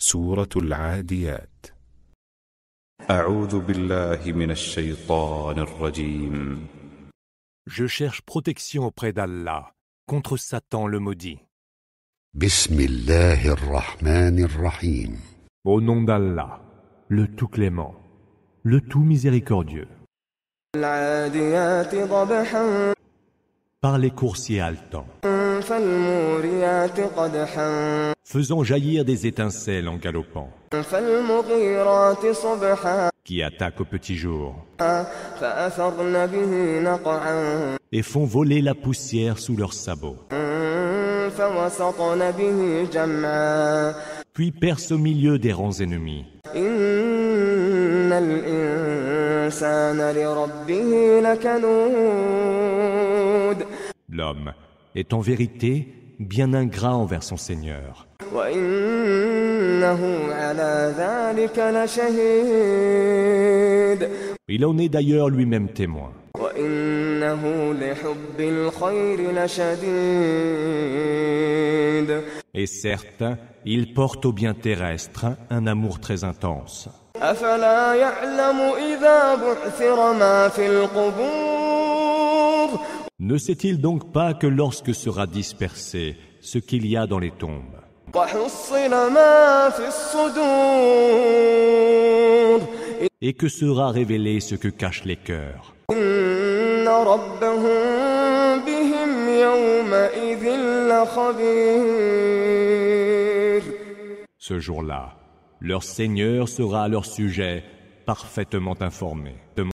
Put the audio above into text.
سورة العاديات أعوذ بالله من الشيطان الرجيم Je cherche protection auprès d'Allah contre Satan le maudit. بسم الله الرحمن Au nom d'Allah, le tout clément, le tout miséricordieux. Par les coursiers haletants faisant jaillir des étincelles en galopant, qui attaquent au petit jour, et font voler la poussière sous leurs sabots, puis percent au milieu des rangs ennemis. L'homme est en vérité bien ingrat envers son Seigneur. Il en est d'ailleurs lui-même témoin. Et certes, il porte au bien terrestre un amour très intense. Ne sait-il donc pas que lorsque sera dispersé ce qu'il y a dans les tombes et que sera révélé ce que cachent les cœurs. Ce jour-là, leur Seigneur sera à leur sujet parfaitement informé.